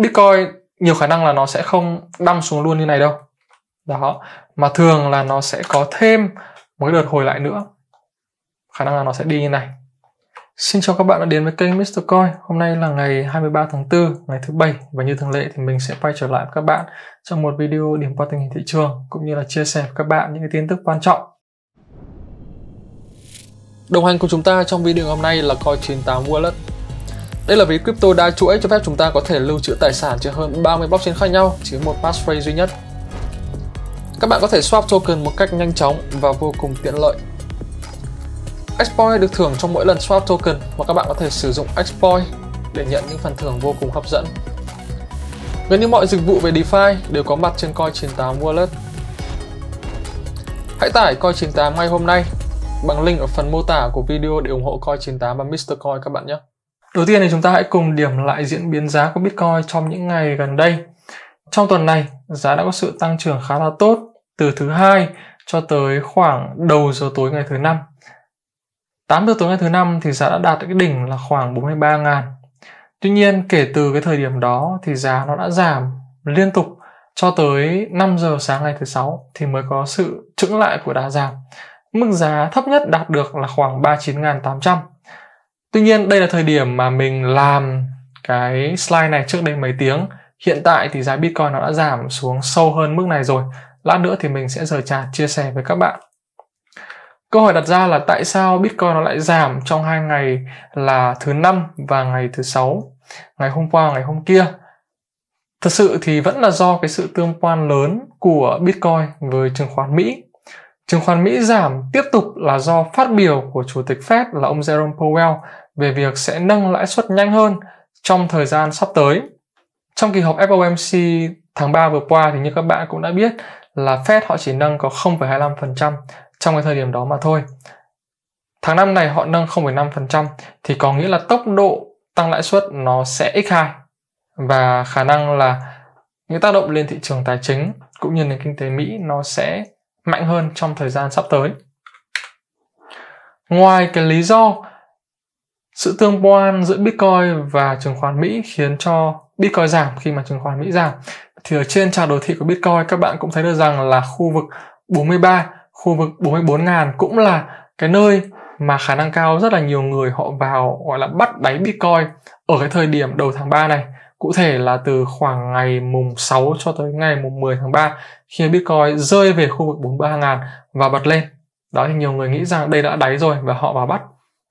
Bitcoin nhiều khả năng là nó sẽ không đâm xuống luôn như này đâu đó mà thường là nó sẽ có thêm một đợt hồi lại nữa khả năng là nó sẽ đi như này Xin chào các bạn đã đến với kênh Mr. Coin Hôm nay là ngày 23 tháng 4, ngày thứ bảy Và như thường lệ thì mình sẽ quay trở lại với các bạn trong một video điểm qua tình hình thị trường cũng như là chia sẻ với các bạn những cái tin tức quan trọng Đồng hành cùng chúng ta trong video hôm nay là Coin 98 Wallet đây là ví crypto đa chuỗi cho phép chúng ta có thể lưu trữ tài sản trên hơn 30 blockchain khác nhau chỉ một passphrase duy nhất. Các bạn có thể swap token một cách nhanh chóng và vô cùng tiện lợi. Exploit được thưởng trong mỗi lần swap token và các bạn có thể sử dụng Exploit để nhận những phần thưởng vô cùng hấp dẫn. Gần như mọi dịch vụ về DeFi đều có mặt trên Coin98 Wallet. Hãy tải Coin98 ngay hôm nay bằng link ở phần mô tả của video để ủng hộ Coin98 và Mr. Coin các bạn nhé. Đầu tiên thì chúng ta hãy cùng điểm lại diễn biến giá của Bitcoin trong những ngày gần đây. Trong tuần này, giá đã có sự tăng trưởng khá là tốt từ thứ hai cho tới khoảng đầu giờ tối ngày thứ năm. 8 giờ tối ngày thứ năm thì giá đã đạt cái đỉnh là khoảng 43 ngàn. Tuy nhiên kể từ cái thời điểm đó thì giá nó đã giảm liên tục cho tới 5 giờ sáng ngày thứ sáu thì mới có sự trứng lại của đà giảm. Mức giá thấp nhất đạt được là khoảng 39.800 Tuy nhiên đây là thời điểm mà mình làm cái slide này trước đây mấy tiếng. Hiện tại thì giá Bitcoin nó đã giảm xuống sâu hơn mức này rồi. Lát nữa thì mình sẽ rời trà chia sẻ với các bạn. Câu hỏi đặt ra là tại sao Bitcoin nó lại giảm trong hai ngày là thứ năm và ngày thứ sáu, ngày hôm qua ngày hôm kia. Thật sự thì vẫn là do cái sự tương quan lớn của Bitcoin với chứng khoán Mỹ. Chứng khoán Mỹ giảm tiếp tục là do phát biểu của Chủ tịch Fed là ông Jerome Powell về việc sẽ nâng lãi suất nhanh hơn trong thời gian sắp tới. Trong kỳ họp FOMC tháng 3 vừa qua thì như các bạn cũng đã biết là Fed họ chỉ nâng có 0,25% trong cái thời điểm đó mà thôi. Tháng 5 này họ nâng 0,5% thì có nghĩa là tốc độ tăng lãi suất nó sẽ x2 và khả năng là những tác động lên thị trường tài chính cũng như nền kinh tế Mỹ nó sẽ mạnh hơn trong thời gian sắp tới. Ngoài cái lý do sự tương quan giữa Bitcoin và chứng khoán Mỹ khiến cho Bitcoin giảm khi mà chứng khoán Mỹ giảm. Thì ở trên chart đồ thị của Bitcoin các bạn cũng thấy được rằng là khu vực 43, khu vực 44.000 cũng là cái nơi mà khả năng cao rất là nhiều người họ vào gọi là bắt đáy Bitcoin ở cái thời điểm đầu tháng 3 này. Cụ thể là từ khoảng ngày mùng 6 cho tới ngày mùng 10 tháng 3 khi Bitcoin rơi về khu vực 43.000 và bật lên. Đó thì nhiều người nghĩ rằng đây đã đáy rồi và họ vào bắt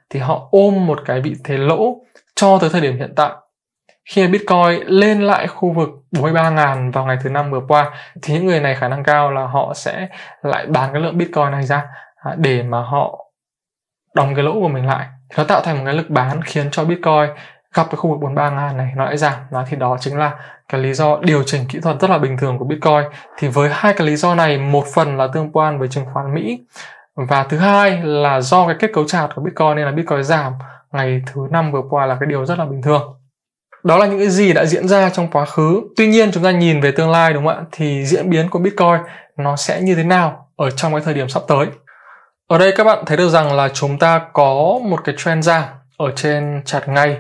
thì họ ôm một cái vị thế lỗ cho tới thời điểm hiện tại khi Bitcoin lên lại khu vực 43.000 vào ngày thứ năm vừa qua thì những người này khả năng cao là họ sẽ lại bán cái lượng Bitcoin này ra à, để mà họ đóng cái lỗ của mình lại nó tạo thành một cái lực bán khiến cho Bitcoin gặp cái khu vực 43.000 này nó lại giảm thì đó chính là cái lý do điều chỉnh kỹ thuật rất là bình thường của Bitcoin thì với hai cái lý do này một phần là tương quan với chứng khoán Mỹ và thứ hai là do cái kết cấu chặt của Bitcoin nên là Bitcoin giảm ngày thứ năm vừa qua là cái điều rất là bình thường đó là những cái gì đã diễn ra trong quá khứ tuy nhiên chúng ta nhìn về tương lai đúng không ạ thì diễn biến của bitcoin nó sẽ như thế nào ở trong cái thời điểm sắp tới ở đây các bạn thấy được rằng là chúng ta có một cái trend giảm ở trên chart ngay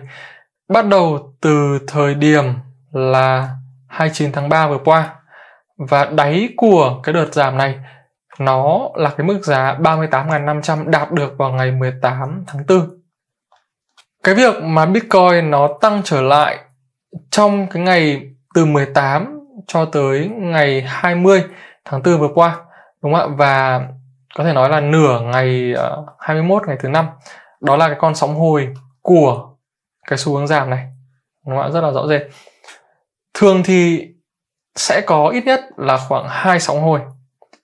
bắt đầu từ thời điểm là 29 tháng 3 vừa qua và đáy của cái đợt giảm này nó là cái mức giá 38.500 đạt được vào ngày 18 tháng 4. Cái việc mà Bitcoin nó tăng trở lại trong cái ngày từ 18 cho tới ngày 20 tháng 4 vừa qua đúng không ạ và có thể nói là nửa ngày 21 ờ, ngày thứ năm đó là cái con sóng hồi của cái xu hướng giảm này đúng không ạ rất là rõ rệt thường thì sẽ có ít nhất là khoảng hai sóng hồi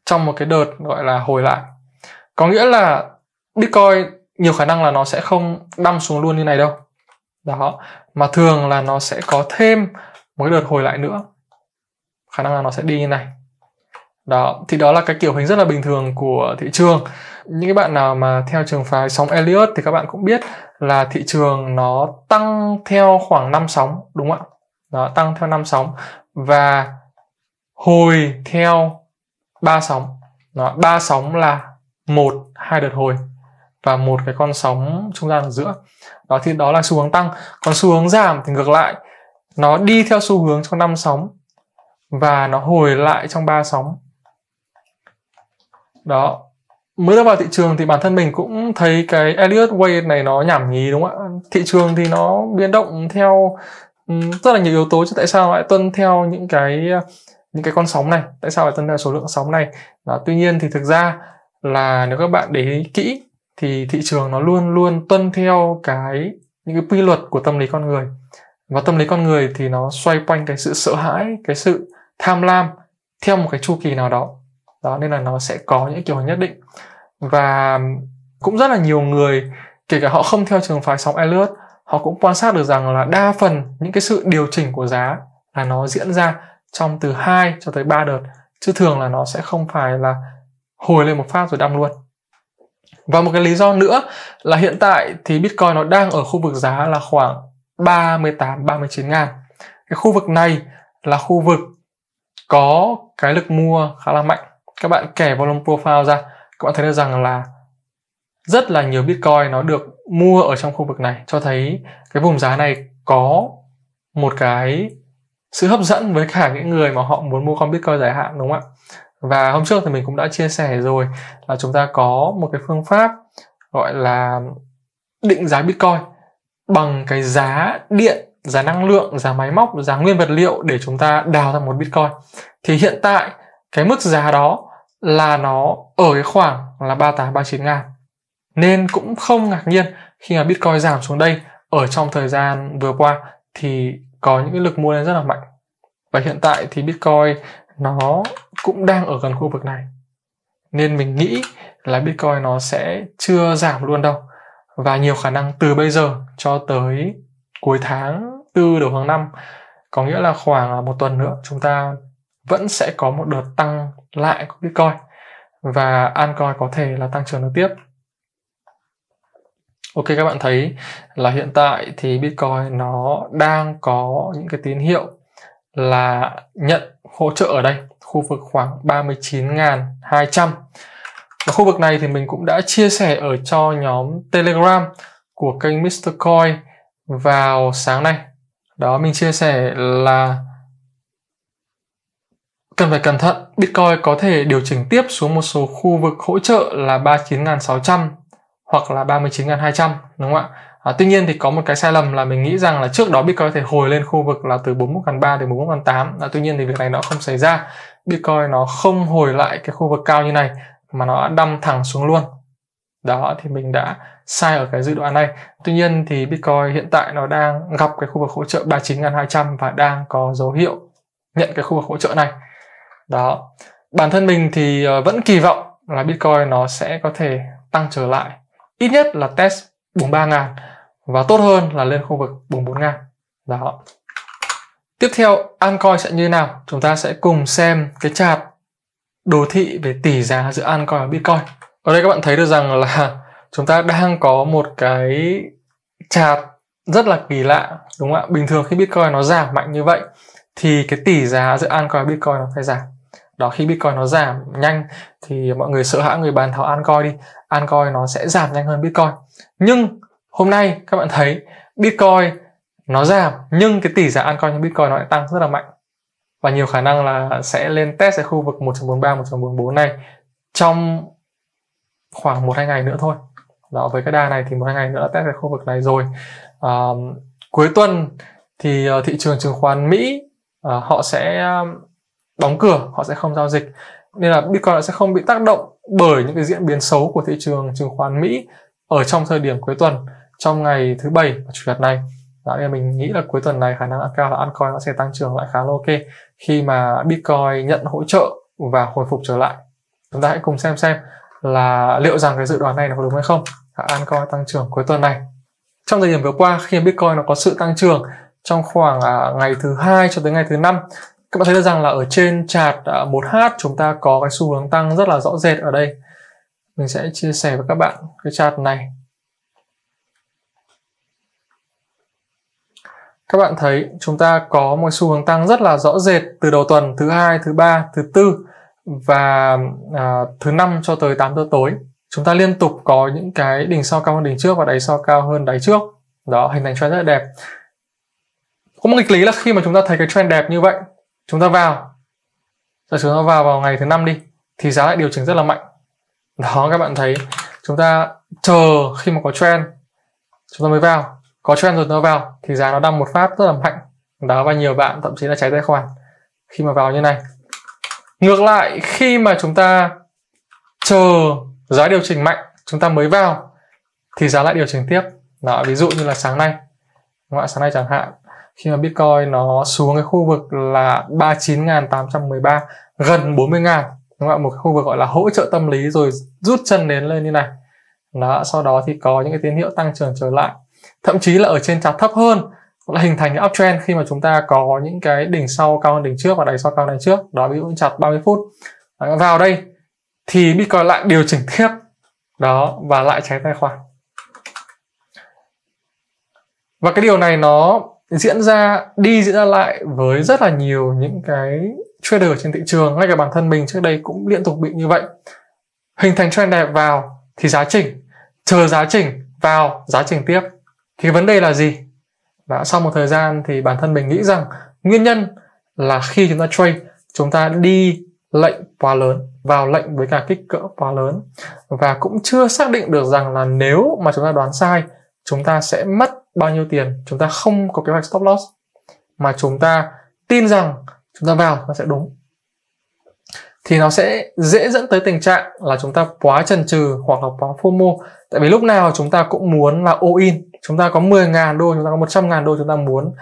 trong một cái đợt gọi là hồi lại có nghĩa là bitcoin nhiều khả năng là nó sẽ không đâm xuống luôn như này đâu đó mà thường là nó sẽ có thêm một cái đợt hồi lại nữa khả năng là nó sẽ đi như này đó thì đó là cái kiểu hình rất là bình thường của thị trường những cái bạn nào mà theo trường phái sóng Elliot thì các bạn cũng biết là thị trường nó tăng theo khoảng 5 sóng đúng không ạ đó tăng theo 5 sóng và hồi theo ba sóng đó, ba sóng là một hai đợt hồi và một cái con sóng trung gian ở giữa đó thì đó là xu hướng tăng còn xu hướng giảm thì ngược lại nó đi theo xu hướng trong năm sóng và nó hồi lại trong ba sóng đó mới đưa vào thị trường thì bản thân mình cũng thấy cái Elliott Wave này nó nhảm nhí đúng không ạ thị trường thì nó biến động theo rất là nhiều yếu tố chứ tại sao lại tuân theo những cái những cái con sóng này tại sao lại tăng ra số lượng sóng này và tuy nhiên thì thực ra là nếu các bạn để ý kỹ thì thị trường nó luôn luôn tuân theo cái những cái quy luật của tâm lý con người và tâm lý con người thì nó xoay quanh cái sự sợ hãi cái sự tham lam theo một cái chu kỳ nào đó đó nên là nó sẽ có những kiểu nhất định và cũng rất là nhiều người kể cả họ không theo trường phái sóng Elliot họ cũng quan sát được rằng là đa phần những cái sự điều chỉnh của giá là nó diễn ra trong từ 2 cho tới 3 đợt chứ thường là nó sẽ không phải là hồi lên một phát rồi đâm luôn và một cái lý do nữa là hiện tại thì Bitcoin nó đang ở khu vực giá là khoảng 38 39 ngàn cái khu vực này là khu vực có cái lực mua khá là mạnh các bạn kẻ volume profile ra các bạn thấy được rằng là rất là nhiều bitcoin nó được mua ở trong khu vực này cho thấy cái vùng giá này có một cái sự hấp dẫn với cả những người mà họ muốn mua con Bitcoin dài hạn đúng không ạ? Và hôm trước thì mình cũng đã chia sẻ rồi là chúng ta có một cái phương pháp gọi là định giá Bitcoin bằng cái giá điện, giá năng lượng, giá máy móc, giá nguyên vật liệu để chúng ta đào ra một Bitcoin. Thì hiện tại cái mức giá đó là nó ở cái khoảng là 38 39 ngàn. Nên cũng không ngạc nhiên khi mà Bitcoin giảm xuống đây ở trong thời gian vừa qua thì có những cái lực mua lên rất là mạnh và hiện tại thì bitcoin nó cũng đang ở gần khu vực này nên mình nghĩ là bitcoin nó sẽ chưa giảm luôn đâu và nhiều khả năng từ bây giờ cho tới cuối tháng tư đầu tháng năm có nghĩa là khoảng một tuần nữa chúng ta vẫn sẽ có một đợt tăng lại của bitcoin và altcoin có thể là tăng trưởng được tiếp Ok các bạn thấy là hiện tại thì Bitcoin nó đang có những cái tín hiệu là nhận hỗ trợ ở đây khu vực khoảng 39.200 và khu vực này thì mình cũng đã chia sẻ ở cho nhóm Telegram của kênh Mr. Coin vào sáng nay đó mình chia sẻ là cần phải cẩn thận Bitcoin có thể điều chỉnh tiếp xuống một số khu vực hỗ trợ là 39.600 hoặc là 39.200 đúng không ạ? À, tuy nhiên thì có một cái sai lầm là mình nghĩ rằng là trước đó Bitcoin có thể hồi lên khu vực là từ 41.3 đến 41.8 à, tuy nhiên thì việc này nó không xảy ra Bitcoin nó không hồi lại cái khu vực cao như này mà nó đâm thẳng xuống luôn đó thì mình đã sai ở cái dự đoán này tuy nhiên thì Bitcoin hiện tại nó đang gặp cái khu vực hỗ trợ 39.200 và đang có dấu hiệu nhận cái khu vực hỗ trợ này đó bản thân mình thì ờ, vẫn kỳ vọng là Bitcoin nó sẽ có thể tăng trở lại ít nhất là test 43 3 ngàn và tốt hơn là lên khu vực 44 4 ngàn đó tiếp theo altcoin sẽ như thế nào chúng ta sẽ cùng xem cái chart đồ thị về tỷ giá giữa altcoin và bitcoin ở đây các bạn thấy được rằng là chúng ta đang có một cái chart rất là kỳ lạ đúng không ạ bình thường khi bitcoin nó giảm mạnh như vậy thì cái tỷ giá giữa altcoin và bitcoin nó phải giảm đó khi bitcoin nó giảm nhanh thì mọi người sợ hãi người bán tháo altcoin đi altcoin nó sẽ giảm nhanh hơn Bitcoin. Nhưng hôm nay các bạn thấy Bitcoin nó giảm nhưng cái tỷ giá altcoin như Bitcoin nó lại tăng rất là mạnh và nhiều khả năng là sẽ lên test ở khu vực 1.43, 1.44 này trong khoảng 1-2 ngày nữa thôi. Đó, với cái đà này thì một hai ngày nữa đã test ở khu vực này rồi. À, cuối tuần thì ờ, thị trường chứng khoán Mỹ à, họ sẽ đóng cửa, họ sẽ không giao dịch nên là Bitcoin sẽ không bị tác động bởi những cái diễn biến xấu của thị trường chứng khoán Mỹ ở trong thời điểm cuối tuần trong ngày thứ bảy và chủ nhật này đó dạ, nên mình nghĩ là cuối tuần này khả năng cao là altcoin nó sẽ tăng trưởng lại khá là ok khi mà bitcoin nhận hỗ trợ và hồi phục trở lại chúng ta hãy cùng xem xem là liệu rằng cái dự đoán này nó có đúng hay không dạ, altcoin tăng trưởng cuối tuần này trong thời điểm vừa qua khi bitcoin nó có sự tăng trưởng trong khoảng à, ngày thứ hai cho tới ngày thứ năm các bạn thấy được rằng là ở trên chart 1H à, chúng ta có cái xu hướng tăng rất là rõ rệt ở đây. Mình sẽ chia sẻ với các bạn cái chart này. Các bạn thấy chúng ta có một xu hướng tăng rất là rõ rệt từ đầu tuần thứ hai, thứ ba, thứ tư và à, thứ năm cho tới 8 giờ tối. Chúng ta liên tục có những cái đỉnh sau cao hơn đỉnh trước và đáy sau cao hơn đáy trước. Đó, hình thành trend rất là đẹp. Có một nghịch lý là khi mà chúng ta thấy cái trend đẹp như vậy chúng ta vào giả sử nó vào vào ngày thứ năm đi thì giá lại điều chỉnh rất là mạnh đó các bạn thấy chúng ta chờ khi mà có trend chúng ta mới vào có trend rồi nó vào thì giá nó đang một phát rất là mạnh đó và nhiều bạn thậm chí là cháy tài khoản khi mà vào như này ngược lại khi mà chúng ta chờ giá điều chỉnh mạnh chúng ta mới vào thì giá lại điều chỉnh tiếp đó ví dụ như là sáng nay đúng không sáng nay chẳng hạn khi mà Bitcoin nó xuống cái khu vực là 39.813 gần 40.000 đúng không ạ một cái khu vực gọi là hỗ trợ tâm lý rồi rút chân đến lên như này đó sau đó thì có những cái tín hiệu tăng trưởng trở lại thậm chí là ở trên chart thấp hơn là hình thành cái uptrend khi mà chúng ta có những cái đỉnh sau cao hơn đỉnh trước và đáy sau cao đáy trước đó ví dụ chặt 30 phút vào đây thì Bitcoin lại điều chỉnh tiếp đó và lại cháy tài khoản và cái điều này nó diễn ra đi diễn ra lại với rất là nhiều những cái trader trên thị trường ngay cả bản thân mình trước đây cũng liên tục bị như vậy hình thành trend đẹp vào thì giá chỉnh chờ giá chỉnh vào giá chỉnh tiếp thì vấn đề là gì và sau một thời gian thì bản thân mình nghĩ rằng nguyên nhân là khi chúng ta trade chúng ta đi lệnh quá lớn vào lệnh với cả kích cỡ quá lớn và cũng chưa xác định được rằng là nếu mà chúng ta đoán sai chúng ta sẽ mất bao nhiêu tiền chúng ta không có kế hoạch stop loss mà chúng ta tin rằng chúng ta vào nó sẽ đúng thì nó sẽ dễ dẫn tới tình trạng là chúng ta quá trần trừ hoặc là quá FOMO tại vì lúc nào chúng ta cũng muốn là all in chúng ta có 10.000 đô chúng ta có 100.000 đô chúng ta muốn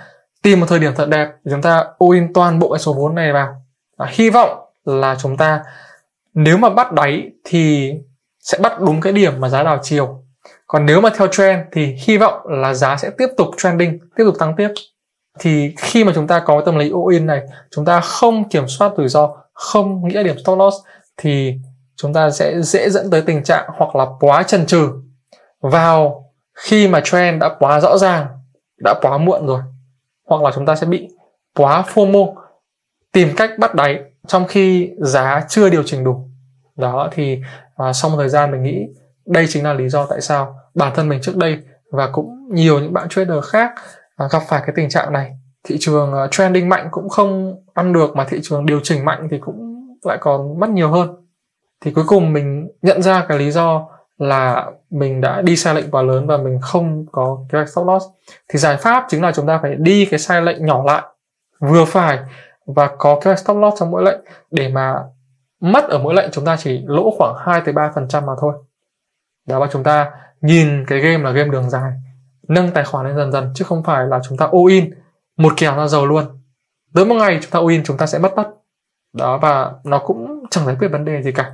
tìm một thời điểm thật đẹp chúng ta all in toàn bộ cái số vốn này vào à, hy vọng là chúng ta nếu mà bắt đáy thì sẽ bắt đúng cái điểm mà giá đảo chiều còn nếu mà theo trend thì hy vọng là giá sẽ tiếp tục trending tiếp tục tăng tiếp thì khi mà chúng ta có tâm lý all in này chúng ta không kiểm soát rủi ro không nghĩ điểm stop loss thì chúng ta sẽ dễ dẫn tới tình trạng hoặc là quá chần chừ vào khi mà trend đã quá rõ ràng đã quá muộn rồi hoặc là chúng ta sẽ bị quá FOMO tìm cách bắt đáy trong khi giá chưa điều chỉnh đủ đó thì à, sau một thời gian mình nghĩ đây chính là lý do tại sao bản thân mình trước đây và cũng nhiều những bạn trader khác à, gặp phải cái tình trạng này thị trường à, trending mạnh cũng không ăn được mà thị trường điều chỉnh mạnh thì cũng lại còn mất nhiều hơn thì cuối cùng mình nhận ra cái lý do là mình đã đi sai lệnh quá lớn và mình không có kế hoạch stop loss thì giải pháp chính là chúng ta phải đi cái sai lệnh nhỏ lại vừa phải và có kế hoạch stop loss trong mỗi lệnh để mà mất ở mỗi lệnh chúng ta chỉ lỗ khoảng 2 tới 3% mà thôi đó là chúng ta nhìn cái game là game đường dài nâng tài khoản lên dần dần chứ không phải là chúng ta all in một kèo ra giàu luôn tới một ngày chúng ta all in chúng ta sẽ mất tất đó và nó cũng chẳng giải quyết vấn đề gì cả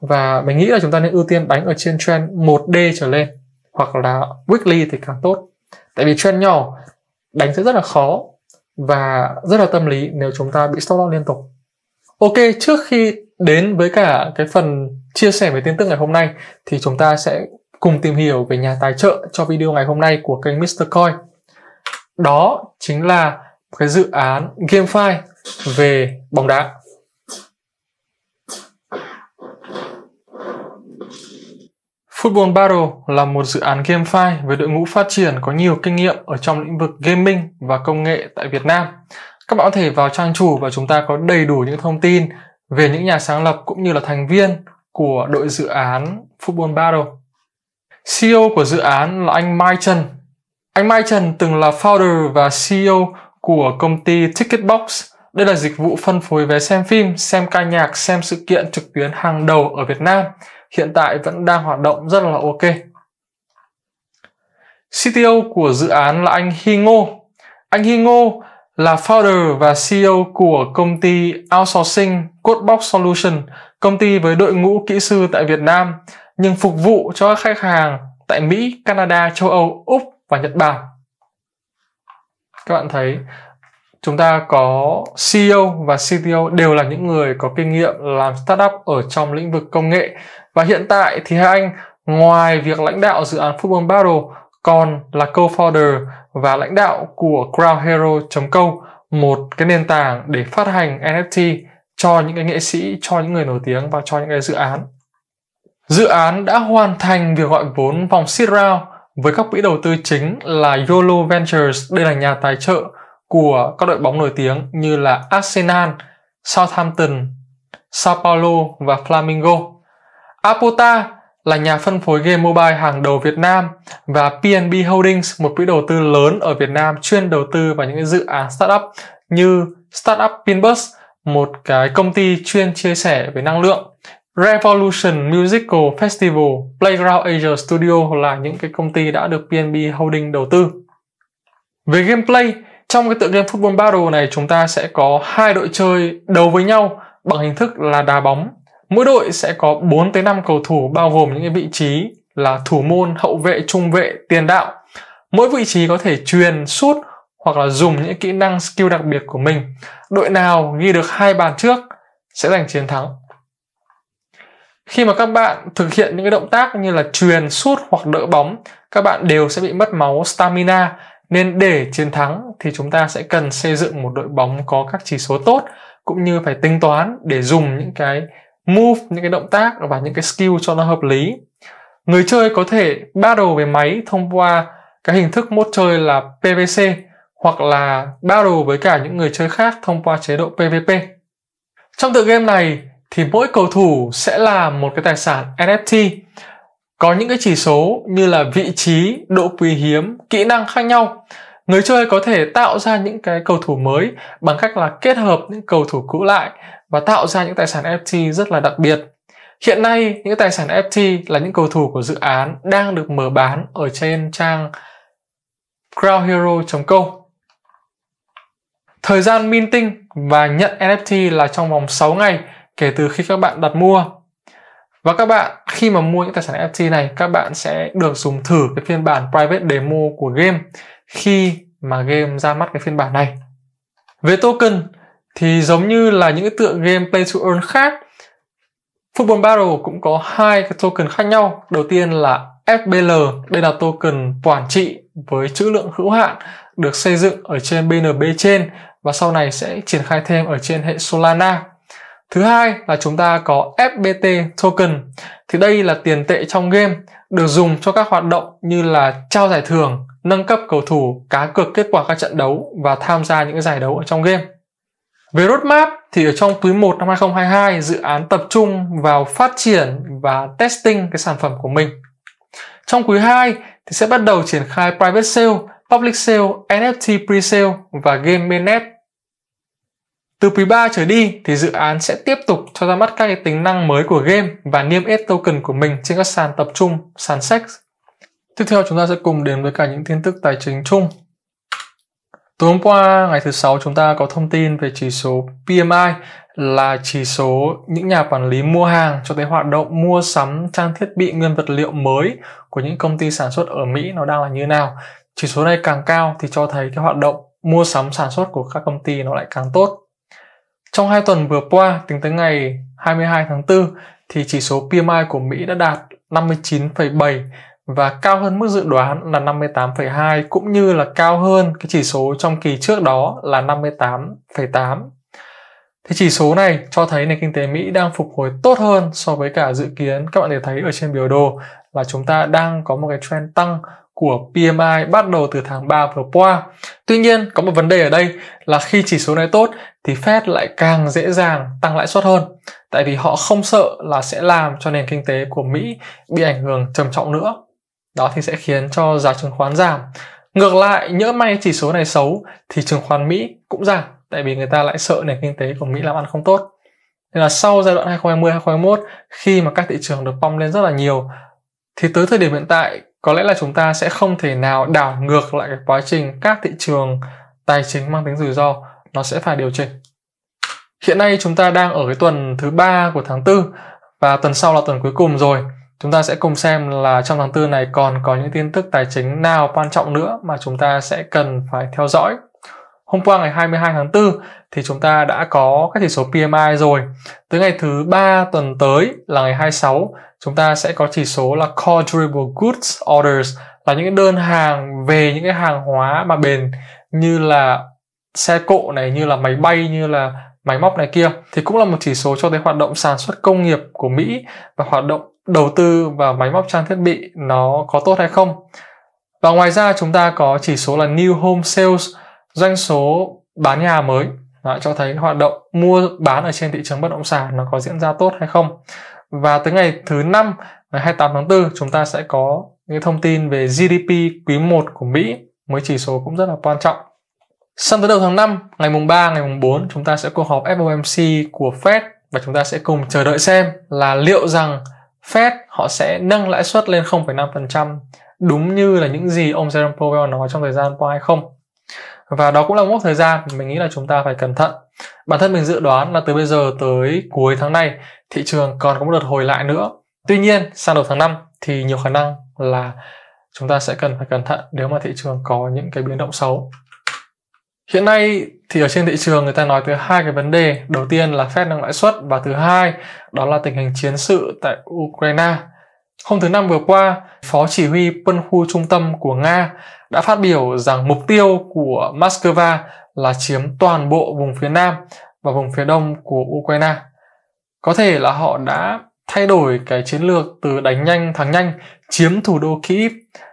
và mình nghĩ là chúng ta nên ưu tiên đánh ở trên trend 1D trở lên hoặc là weekly thì càng tốt tại vì trend nhỏ đánh sẽ rất là khó và rất là tâm lý nếu chúng ta bị stop loss liên tục ok trước khi đến với cả cái phần chia sẻ về tin tức ngày hôm nay thì chúng ta sẽ cùng tìm hiểu về nhà tài trợ cho video ngày hôm nay của kênh Mr. Coin. Đó chính là cái dự án GameFi về bóng đá. Football Battle là một dự án GameFi với đội ngũ phát triển có nhiều kinh nghiệm ở trong lĩnh vực gaming và công nghệ tại Việt Nam. Các bạn có thể vào trang chủ và chúng ta có đầy đủ những thông tin về những nhà sáng lập cũng như là thành viên của đội dự án Football Battle. CEO của dự án là anh Mai Trần. Anh Mai Trần từng là founder và CEO của công ty Ticketbox. Đây là dịch vụ phân phối vé xem phim, xem ca nhạc, xem sự kiện trực tuyến hàng đầu ở Việt Nam. Hiện tại vẫn đang hoạt động rất là ok. CTO của dự án là anh Hi Ngô. Anh Hi Ngô là founder và CEO của công ty outsourcing Codebox Solution, công ty với đội ngũ kỹ sư tại Việt Nam nhưng phục vụ cho khách hàng tại Mỹ, Canada, châu Âu, Úc và Nhật Bản. Các bạn thấy chúng ta có CEO và CTO đều là những người có kinh nghiệm làm startup ở trong lĩnh vực công nghệ và hiện tại thì hai anh ngoài việc lãnh đạo dự án Football Battle còn là co-founder và lãnh đạo của crowdhero com một cái nền tảng để phát hành NFT cho những cái nghệ sĩ cho những người nổi tiếng và cho những cái dự án dự án đã hoàn thành việc gọi vốn vòng seed round với các quỹ đầu tư chính là YOLO Ventures đây là nhà tài trợ của các đội bóng nổi tiếng như là Arsenal, Southampton, Sao Paulo và Flamingo. Apota là nhà phân phối game mobile hàng đầu Việt Nam và PNB Holdings, một quỹ đầu tư lớn ở Việt Nam chuyên đầu tư vào những dự án startup như startup Pinbus một cái công ty chuyên chia sẻ về năng lượng Revolution Musical Festival, Playground Asia Studio là những cái công ty đã được PNB Holding đầu tư. Về gameplay, trong cái tựa game Football Battle này chúng ta sẽ có hai đội chơi đấu với nhau bằng hình thức là đá bóng. Mỗi đội sẽ có 4 tới 5 cầu thủ bao gồm những cái vị trí là thủ môn, hậu vệ, trung vệ, tiền đạo. Mỗi vị trí có thể truyền, sút hoặc là dùng những kỹ năng skill đặc biệt của mình. Đội nào ghi được hai bàn trước sẽ giành chiến thắng. Khi mà các bạn thực hiện những cái động tác như là truyền, sút hoặc đỡ bóng, các bạn đều sẽ bị mất máu stamina nên để chiến thắng thì chúng ta sẽ cần xây dựng một đội bóng có các chỉ số tốt cũng như phải tính toán để dùng những cái move, những cái động tác và những cái skill cho nó hợp lý. Người chơi có thể battle với máy thông qua cái hình thức mốt chơi là PVC hoặc là battle với cả những người chơi khác thông qua chế độ PvP. Trong tựa game này thì mỗi cầu thủ sẽ là một cái tài sản NFT có những cái chỉ số như là vị trí, độ quý hiếm, kỹ năng khác nhau. Người chơi có thể tạo ra những cái cầu thủ mới bằng cách là kết hợp những cầu thủ cũ lại và tạo ra những tài sản NFT rất là đặc biệt. Hiện nay, những tài sản NFT là những cầu thủ của dự án đang được mở bán ở trên trang crowdhero.com. Thời gian minting và nhận NFT là trong vòng 6 ngày kể từ khi các bạn đặt mua. Và các bạn khi mà mua những tài sản NFT này, các bạn sẽ được dùng thử cái phiên bản private demo của game khi mà game ra mắt cái phiên bản này. Về token thì giống như là những cái tựa game play to earn khác, Football Battle cũng có hai cái token khác nhau. Đầu tiên là FBL, đây là token quản trị với chữ lượng hữu hạn được xây dựng ở trên BNB trên và sau này sẽ triển khai thêm ở trên hệ Solana. Thứ hai là chúng ta có FBT token thì đây là tiền tệ trong game được dùng cho các hoạt động như là trao giải thưởng, nâng cấp cầu thủ, cá cược kết quả các trận đấu và tham gia những giải đấu ở trong game. Về roadmap thì ở trong quý 1 năm 2022 dự án tập trung vào phát triển và testing cái sản phẩm của mình. Trong quý 2 thì sẽ bắt đầu triển khai private sale Public Sale, NFT Presale và Game Mainnet. Từ quý 3 trở đi thì dự án sẽ tiếp tục cho ra mắt các cái tính năng mới của game và niêm yết token của mình trên các sàn tập trung, sàn sex. Tiếp theo chúng ta sẽ cùng đến với cả những tin tức tài chính chung. Tối hôm qua ngày thứ sáu chúng ta có thông tin về chỉ số PMI là chỉ số những nhà quản lý mua hàng cho thấy hoạt động mua sắm trang thiết bị nguyên vật liệu mới của những công ty sản xuất ở Mỹ nó đang là như nào chỉ số này càng cao thì cho thấy cái hoạt động mua sắm sản xuất của các công ty nó lại càng tốt. Trong hai tuần vừa qua, tính tới ngày 22 tháng 4, thì chỉ số PMI của Mỹ đã đạt 59,7 và cao hơn mức dự đoán là 58,2 cũng như là cao hơn cái chỉ số trong kỳ trước đó là 58,8. Thì chỉ số này cho thấy nền kinh tế Mỹ đang phục hồi tốt hơn so với cả dự kiến các bạn đều thấy ở trên biểu đồ là chúng ta đang có một cái trend tăng của PMI bắt đầu từ tháng 3 vừa qua. Tuy nhiên, có một vấn đề ở đây là khi chỉ số này tốt thì Fed lại càng dễ dàng tăng lãi suất hơn tại vì họ không sợ là sẽ làm cho nền kinh tế của Mỹ bị ảnh hưởng trầm trọng nữa. Đó thì sẽ khiến cho giá chứng khoán giảm. Ngược lại, nhỡ may chỉ số này xấu thì chứng khoán Mỹ cũng giảm tại vì người ta lại sợ nền kinh tế của Mỹ làm ăn không tốt. Nên là sau giai đoạn 2020-2021 khi mà các thị trường được bong lên rất là nhiều thì tới thời điểm hiện tại có lẽ là chúng ta sẽ không thể nào đảo ngược lại cái quá trình các thị trường tài chính mang tính rủi ro nó sẽ phải điều chỉnh. Hiện nay chúng ta đang ở cái tuần thứ ba của tháng tư và tuần sau là tuần cuối cùng rồi. Chúng ta sẽ cùng xem là trong tháng tư này còn có những tin tức tài chính nào quan trọng nữa mà chúng ta sẽ cần phải theo dõi Hôm qua ngày 22 tháng 4 thì chúng ta đã có các chỉ số PMI rồi. Tới ngày thứ ba tuần tới là ngày 26, chúng ta sẽ có chỉ số là Core Durable Goods Orders là những cái đơn hàng về những cái hàng hóa mà bền như là xe cộ này, như là máy bay, như là máy móc này kia thì cũng là một chỉ số cho thấy hoạt động sản xuất công nghiệp của Mỹ và hoạt động đầu tư và máy móc trang thiết bị nó có tốt hay không. Và ngoài ra chúng ta có chỉ số là New Home Sales doanh số bán nhà mới đó, cho thấy hoạt động mua bán ở trên thị trường bất động sản nó có diễn ra tốt hay không và tới ngày thứ năm ngày 28 tháng 4 chúng ta sẽ có những thông tin về GDP quý 1 của Mỹ mới chỉ số cũng rất là quan trọng sang tới đầu tháng 5 ngày mùng 3 ngày mùng 4 chúng ta sẽ cuộc họp FOMC của Fed và chúng ta sẽ cùng chờ đợi xem là liệu rằng Fed họ sẽ nâng lãi suất lên 0,5% đúng như là những gì ông Jerome Powell nói trong thời gian qua hay không và đó cũng là mốc thời gian mình nghĩ là chúng ta phải cẩn thận bản thân mình dự đoán là từ bây giờ tới cuối tháng này thị trường còn có một đợt hồi lại nữa tuy nhiên sang đầu tháng 5 thì nhiều khả năng là chúng ta sẽ cần phải cẩn thận nếu mà thị trường có những cái biến động xấu hiện nay thì ở trên thị trường người ta nói tới hai cái vấn đề đầu tiên là fed nâng lãi suất và thứ hai đó là tình hình chiến sự tại ukraine Hôm thứ Năm vừa qua, Phó Chỉ huy quân khu trung tâm của Nga đã phát biểu rằng mục tiêu của Moscow là chiếm toàn bộ vùng phía Nam và vùng phía Đông của Ukraine. Có thể là họ đã thay đổi cái chiến lược từ đánh nhanh thắng nhanh chiếm thủ đô Kyiv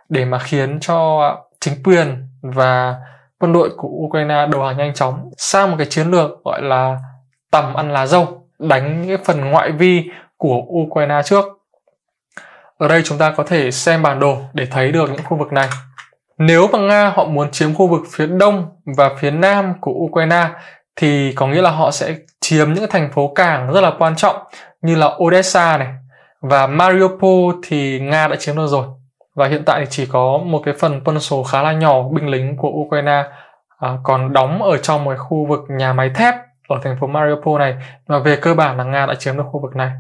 để mà khiến cho chính quyền và quân đội của Ukraine đầu hàng nhanh chóng sang một cái chiến lược gọi là tầm ăn lá dâu đánh cái phần ngoại vi của Ukraine trước ở đây chúng ta có thể xem bản đồ để thấy được những khu vực này. Nếu mà Nga họ muốn chiếm khu vực phía đông và phía nam của Ukraine thì có nghĩa là họ sẽ chiếm những thành phố cảng rất là quan trọng như là Odessa này và Mariupol thì Nga đã chiếm được rồi. Và hiện tại thì chỉ có một cái phần quân số khá là nhỏ binh lính của Ukraine à, còn đóng ở trong một khu vực nhà máy thép ở thành phố Mariupol này và về cơ bản là Nga đã chiếm được khu vực này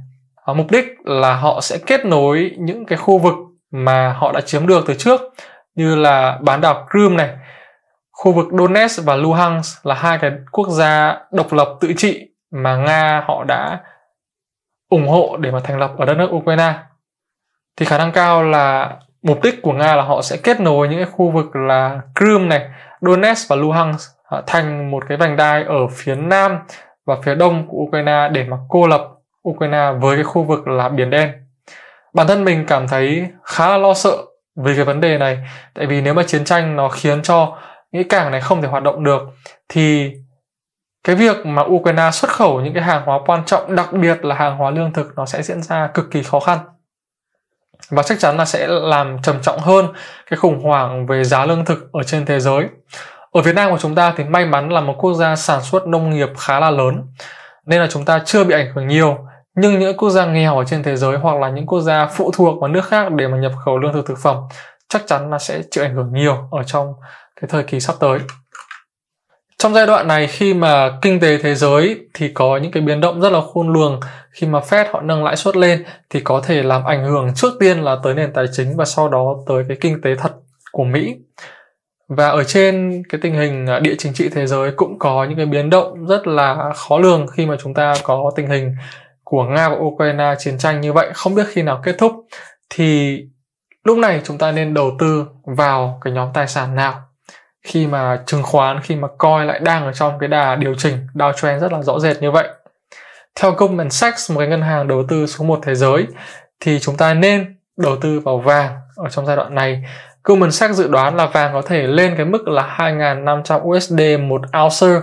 à, mục đích là họ sẽ kết nối những cái khu vực mà họ đã chiếm được từ trước như là bán đảo Crimea này khu vực Donetsk và Luhansk là hai cái quốc gia độc lập tự trị mà Nga họ đã ủng hộ để mà thành lập ở đất nước Ukraine thì khả năng cao là mục đích của Nga là họ sẽ kết nối những cái khu vực là Crimea này, Donetsk và Luhansk thành một cái vành đai ở phía nam và phía đông của Ukraine để mà cô lập Ukraine với cái khu vực là Biển Đen. Bản thân mình cảm thấy khá là lo sợ về cái vấn đề này tại vì nếu mà chiến tranh nó khiến cho những cảng này không thể hoạt động được thì cái việc mà Ukraine xuất khẩu những cái hàng hóa quan trọng đặc biệt là hàng hóa lương thực nó sẽ diễn ra cực kỳ khó khăn và chắc chắn là sẽ làm trầm trọng hơn cái khủng hoảng về giá lương thực ở trên thế giới. Ở Việt Nam của chúng ta thì may mắn là một quốc gia sản xuất nông nghiệp khá là lớn nên là chúng ta chưa bị ảnh hưởng nhiều nhưng những quốc gia nghèo ở trên thế giới hoặc là những quốc gia phụ thuộc vào nước khác để mà nhập khẩu lương thực thực phẩm chắc chắn là sẽ chịu ảnh hưởng nhiều ở trong cái thời kỳ sắp tới trong giai đoạn này khi mà kinh tế thế giới thì có những cái biến động rất là khôn lường khi mà Fed họ nâng lãi suất lên thì có thể làm ảnh hưởng trước tiên là tới nền tài chính và sau đó tới cái kinh tế thật của Mỹ và ở trên cái tình hình à, địa chính trị thế giới cũng có những cái biến động rất là khó lường khi mà chúng ta có tình hình của Nga và Ukraine chiến tranh như vậy không biết khi nào kết thúc thì lúc này chúng ta nên đầu tư vào cái nhóm tài sản nào khi mà chứng khoán khi mà coi lại đang ở trong cái đà điều chỉnh downtrend rất là rõ rệt như vậy theo Goldman Sachs một cái ngân hàng đầu tư số 1 thế giới thì chúng ta nên đầu tư vào vàng ở trong giai đoạn này Goldman Sachs dự đoán là vàng có thể lên cái mức là 2.500 USD một ounce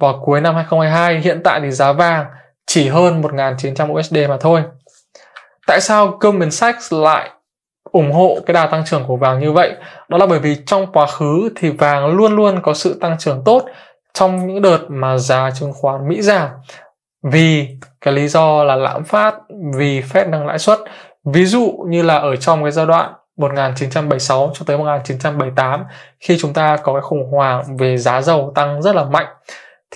vào cuối năm 2022 hiện tại thì giá vàng chỉ hơn 1.900 USD mà thôi. Tại sao Goldman Sachs lại ủng hộ cái đà tăng trưởng của vàng như vậy? Đó là bởi vì trong quá khứ thì vàng luôn luôn có sự tăng trưởng tốt trong những đợt mà giá chứng khoán Mỹ giảm vì cái lý do là lãm phát, vì phép nâng lãi suất. Ví dụ như là ở trong cái giai đoạn 1976 cho tới 1978 khi chúng ta có cái khủng hoảng về giá dầu tăng rất là mạnh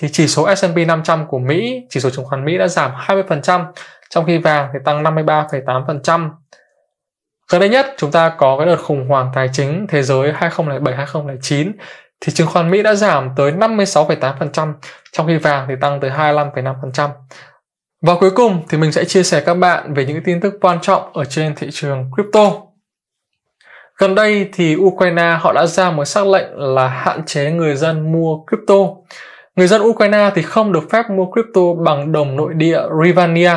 thì chỉ số S&P 500 của Mỹ, chỉ số chứng khoán Mỹ đã giảm 20%, trong khi vàng thì tăng 53,8%. Gần đây nhất, chúng ta có cái đợt khủng hoảng tài chính thế giới 2007-2009 thì chứng khoán Mỹ đã giảm tới 56,8%, trong khi vàng thì tăng tới 25,5%. Và cuối cùng thì mình sẽ chia sẻ các bạn về những tin tức quan trọng ở trên thị trường crypto. Gần đây thì Ukraine họ đã ra một xác lệnh là hạn chế người dân mua crypto. Người dân Ukraine thì không được phép mua crypto bằng đồng nội địa Rivania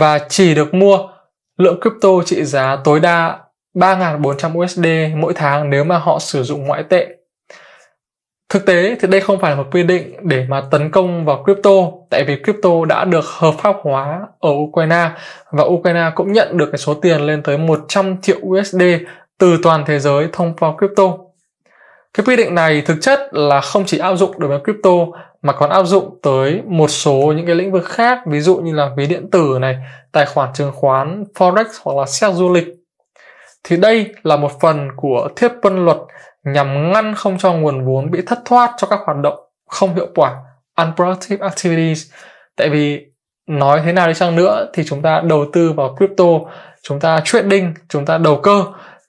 và chỉ được mua lượng crypto trị giá tối đa 3.400 USD mỗi tháng nếu mà họ sử dụng ngoại tệ. Thực tế thì đây không phải là một quy định để mà tấn công vào crypto tại vì crypto đã được hợp pháp hóa ở Ukraine và Ukraine cũng nhận được cái số tiền lên tới 100 triệu USD từ toàn thế giới thông qua crypto. Cái quy định này thực chất là không chỉ áp dụng đối với crypto mà còn áp dụng tới một số những cái lĩnh vực khác ví dụ như là ví điện tử này, tài khoản chứng khoán, forex hoặc là xe du lịch. Thì đây là một phần của thiết quân luật nhằm ngăn không cho nguồn vốn bị thất thoát cho các hoạt động không hiệu quả unproductive activities. Tại vì nói thế nào đi chăng nữa thì chúng ta đầu tư vào crypto, chúng ta trading, chúng ta đầu cơ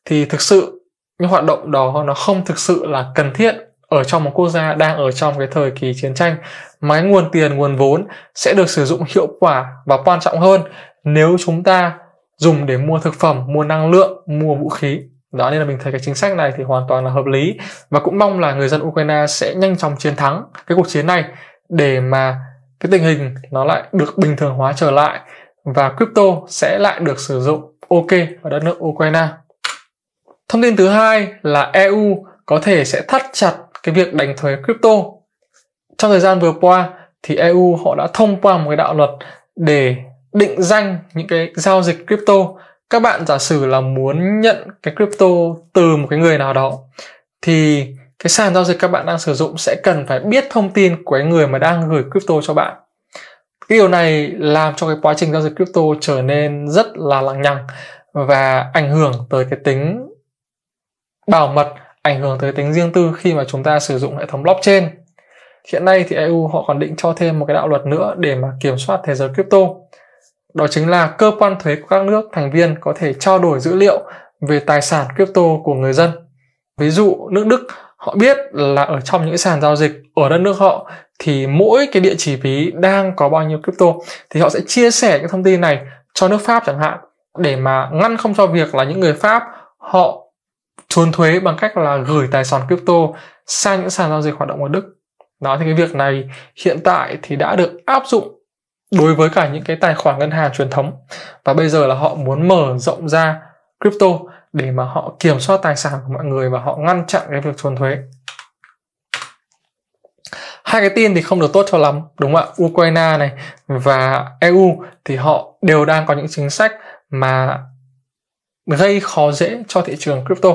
thì thực sự những hoạt động đó nó không thực sự là cần thiết ở trong một quốc gia đang ở trong cái thời kỳ chiến tranh mà nguồn tiền nguồn vốn sẽ được sử dụng hiệu quả và quan trọng hơn nếu chúng ta dùng để mua thực phẩm mua năng lượng mua vũ khí đó nên là mình thấy cái chính sách này thì hoàn toàn là hợp lý và cũng mong là người dân ukraine sẽ nhanh chóng chiến thắng cái cuộc chiến này để mà cái tình hình nó lại được bình thường hóa trở lại và crypto sẽ lại được sử dụng ok ở đất nước ukraine Thông tin thứ hai là EU có thể sẽ thắt chặt cái việc đánh thuế crypto. Trong thời gian vừa qua thì EU họ đã thông qua một cái đạo luật để định danh những cái giao dịch crypto. Các bạn giả sử là muốn nhận cái crypto từ một cái người nào đó thì cái sàn giao dịch các bạn đang sử dụng sẽ cần phải biết thông tin của cái người mà đang gửi crypto cho bạn. Cái điều này làm cho cái quá trình giao dịch crypto trở nên rất là lằng nhằng và ảnh hưởng tới cái tính bảo mật ảnh hưởng tới tính riêng tư khi mà chúng ta sử dụng hệ thống blockchain. Hiện nay thì EU họ còn định cho thêm một cái đạo luật nữa để mà kiểm soát thế giới crypto. Đó chính là cơ quan thuế của các nước thành viên có thể trao đổi dữ liệu về tài sản crypto của người dân. Ví dụ nước Đức họ biết là ở trong những sàn giao dịch ở đất nước họ thì mỗi cái địa chỉ ví đang có bao nhiêu crypto thì họ sẽ chia sẻ những thông tin này cho nước Pháp chẳng hạn để mà ngăn không cho việc là những người Pháp họ trốn thuế bằng cách là gửi tài sản crypto sang những sàn giao dịch hoạt động ở Đức. Đó thì cái việc này hiện tại thì đã được áp dụng đối với cả những cái tài khoản ngân hàng truyền thống và bây giờ là họ muốn mở rộng ra crypto để mà họ kiểm soát tài sản của mọi người và họ ngăn chặn cái việc trốn thuế hai cái tin thì không được tốt cho lắm đúng không ạ ukraine này và eu thì họ đều đang có những chính sách mà gây khó dễ cho thị trường crypto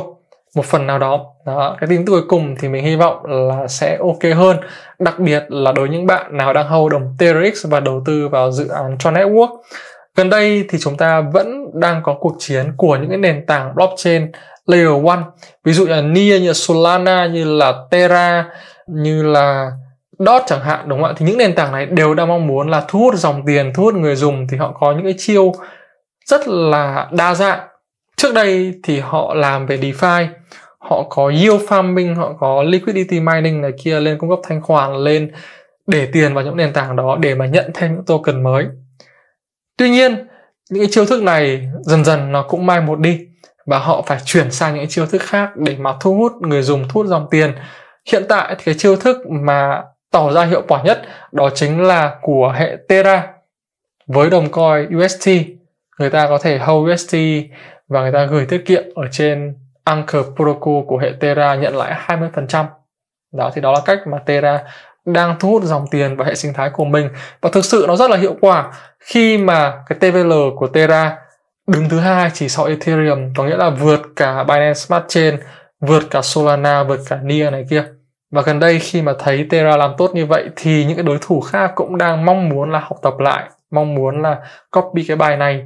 một phần nào đó đó cái tin cuối cùng thì mình hy vọng là sẽ ok hơn đặc biệt là đối với những bạn nào đang hầu đồng TRX và đầu tư vào dự án Tron network gần đây thì chúng ta vẫn đang có cuộc chiến của những cái nền tảng blockchain layer 1 ví dụ như là Nia như là Solana như là Terra như là Dot chẳng hạn đúng không ạ thì những nền tảng này đều đang mong muốn là thu hút dòng tiền thu hút người dùng thì họ có những cái chiêu rất là đa dạng trước đây thì họ làm về DeFi họ có yield farming họ có liquidity mining này kia lên cung cấp thanh khoản lên để tiền vào những nền tảng đó để mà nhận thêm những token mới tuy nhiên những cái chiêu thức này dần dần nó cũng mai một đi và họ phải chuyển sang những chiêu thức khác để mà thu hút người dùng thu hút dòng tiền hiện tại thì cái chiêu thức mà tỏ ra hiệu quả nhất đó chính là của hệ Terra với đồng coin UST người ta có thể hold UST và người ta gửi tiết kiệm ở trên Anchor Protocol của hệ Terra nhận lại 20%. Đó thì đó là cách mà Terra đang thu hút dòng tiền vào hệ sinh thái của mình và thực sự nó rất là hiệu quả khi mà cái TVL của Terra đứng thứ hai chỉ sau Ethereum có nghĩa là vượt cả Binance Smart Chain, vượt cả Solana, vượt cả Nia này kia. Và gần đây khi mà thấy Terra làm tốt như vậy thì những cái đối thủ khác cũng đang mong muốn là học tập lại, mong muốn là copy cái bài này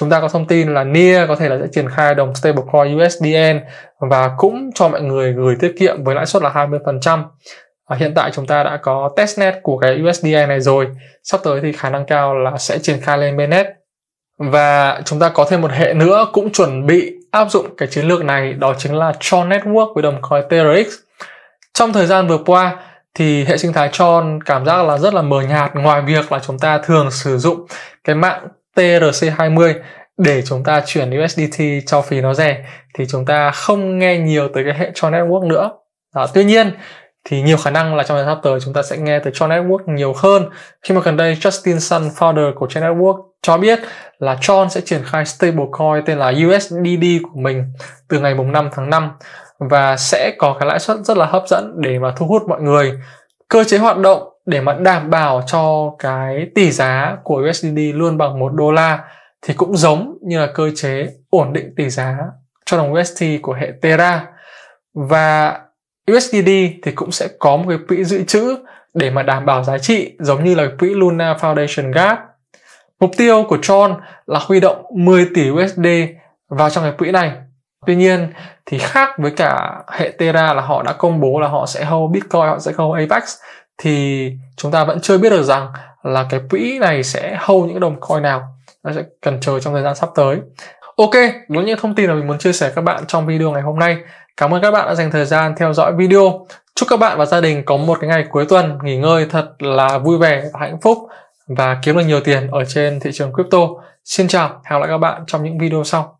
chúng ta có thông tin là NIA có thể là sẽ triển khai đồng stablecoin USDN và cũng cho mọi người gửi tiết kiệm với lãi suất là 20%. À, hiện tại chúng ta đã có testnet của cái USDN này rồi. Sắp tới thì khả năng cao là sẽ triển khai lên mainnet. Và chúng ta có thêm một hệ nữa cũng chuẩn bị áp dụng cái chiến lược này đó chính là Tron Network với đồng coin TRX. Trong thời gian vừa qua thì hệ sinh thái Tron cảm giác là rất là mờ nhạt ngoài việc là chúng ta thường sử dụng cái mạng TRC20 để chúng ta chuyển USDT cho phí nó rẻ thì chúng ta không nghe nhiều tới cái hệ Tron Network nữa. Đó, tuy nhiên thì nhiều khả năng là trong thời gian sắp tới chúng ta sẽ nghe từ Tron Network nhiều hơn khi mà gần đây Justin Sun, founder của Tron Network cho biết là Tron sẽ triển khai stablecoin tên là USDD của mình từ ngày mùng 5 tháng 5 và sẽ có cái lãi suất rất là hấp dẫn để mà thu hút mọi người. Cơ chế hoạt động để mà đảm bảo cho cái tỷ giá của USDT luôn bằng một đô la thì cũng giống như là cơ chế ổn định tỷ giá cho đồng USDT của hệ Terra và USDT thì cũng sẽ có một cái quỹ dự trữ để mà đảm bảo giá trị giống như là quỹ Luna Foundation Gap. Mục tiêu của Tron là huy động 10 tỷ USD vào trong cái quỹ này. Tuy nhiên thì khác với cả hệ Terra là họ đã công bố là họ sẽ hold Bitcoin, họ sẽ hold Apex thì chúng ta vẫn chưa biết được rằng là cái quỹ này sẽ hâu những đồng coin nào nó sẽ cần chờ trong thời gian sắp tới ok đó những thông tin mà mình muốn chia sẻ các bạn trong video ngày hôm nay cảm ơn các bạn đã dành thời gian theo dõi video chúc các bạn và gia đình có một cái ngày cuối tuần nghỉ ngơi thật là vui vẻ và hạnh phúc và kiếm được nhiều tiền ở trên thị trường crypto xin chào hẹn gặp lại các bạn trong những video sau